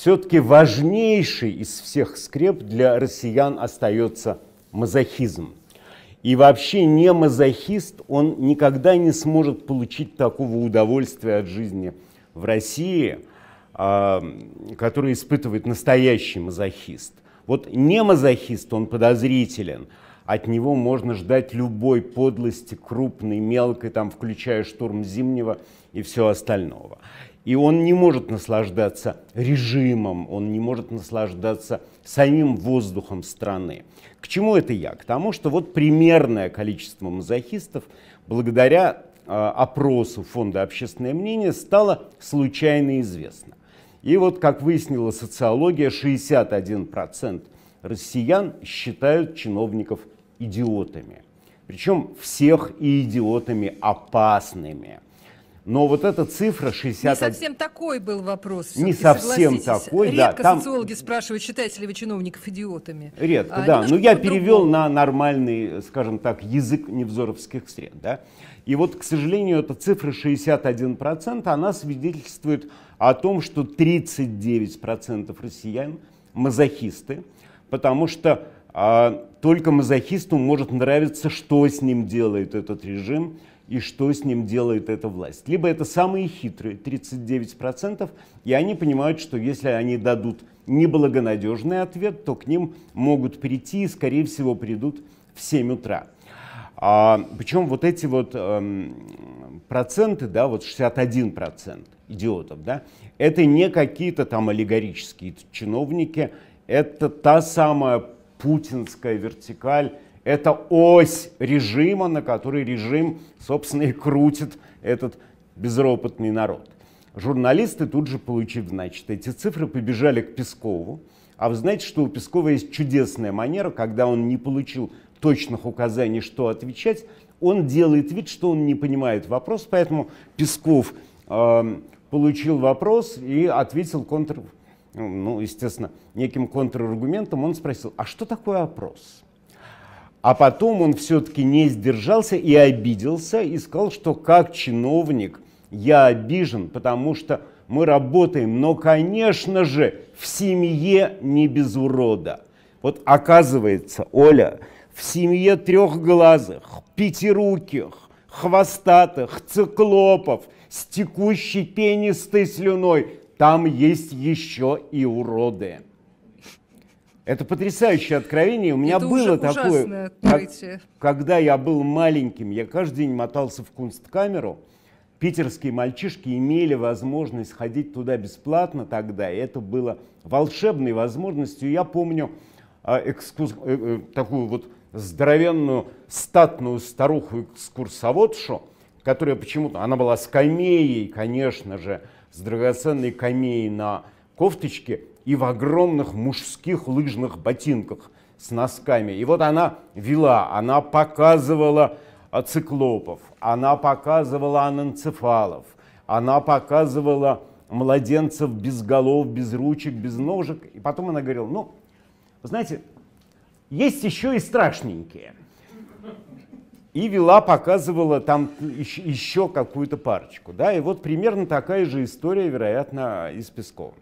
Все-таки важнейший из всех скреп для россиян остается мазохизм. И вообще не мазохист, он никогда не сможет получить такого удовольствия от жизни в России, а, которое испытывает настоящий мазохист. Вот не мазохист, он подозрителен – от него можно ждать любой подлости, крупной, мелкой, там, включая штурм Зимнего и все остального. И он не может наслаждаться режимом, он не может наслаждаться самим воздухом страны. К чему это я? К тому, что вот примерное количество мазохистов благодаря э, опросу Фонда общественное мнение стало случайно известно. И вот, как выяснила социология, 61% россиян считают чиновников идиотами. Причем всех и идиотами опасными. Но вот эта цифра 60... Не совсем такой был вопрос. Не совсем такой, Редко да. Там... социологи спрашивают, считаете ли вы чиновников идиотами. Редко, а, да. Но ну, я перевел на нормальный, скажем так, язык невзоровских сред. Да? И вот, к сожалению, эта цифра 61%, она свидетельствует о том, что 39% россиян мазохисты, потому что а только мазохисту может нравиться, что с ним делает этот режим и что с ним делает эта власть. Либо это самые хитрые, 39%, и они понимают, что если они дадут неблагонадежный ответ, то к ним могут прийти и, скорее всего, придут в 7 утра. А, причем вот эти вот эм, проценты, да, вот 61 процент идиотов, да, это не какие-то там аллегорические чиновники, это та самая путинская вертикаль, это ось режима, на которой режим, собственно, и крутит этот безропотный народ. Журналисты тут же, получив, значит, эти цифры, побежали к Пескову. А вы знаете, что у Пескова есть чудесная манера, когда он не получил точных указаний, что отвечать, он делает вид, что он не понимает вопрос, поэтому Песков э, получил вопрос и ответил контр ну, естественно, неким контраргументом, он спросил, а что такое опрос? А потом он все-таки не сдержался и обиделся, и сказал, что как чиновник я обижен, потому что мы работаем, но, конечно же, в семье не без урода. Вот оказывается, Оля, в семье трехглазых, пятируких, хвостатых, циклопов, с текущей пенистой слюной там есть еще и уроды. Это потрясающее откровение. У меня Это было такое, как, когда я был маленьким, я каждый день мотался в кунсткамеру. Питерские мальчишки имели возможность ходить туда бесплатно тогда, это было волшебной возможностью. Я помню а, э, экскурс, э, такую вот здоровенную статную старуху-экскурсоводшу, которая почему-то, она была скамеей, конечно же, с драгоценной камеей на кофточке и в огромных мужских лыжных ботинках с носками. И вот она вела, она показывала циклопов, она показывала ананцефалов, она показывала младенцев без голов, без ручек, без ножек. И потом она говорила, ну, знаете, есть еще и страшненькие и вела, показывала там еще какую-то парочку. Да? И вот примерно такая же история, вероятно, и с Песковым.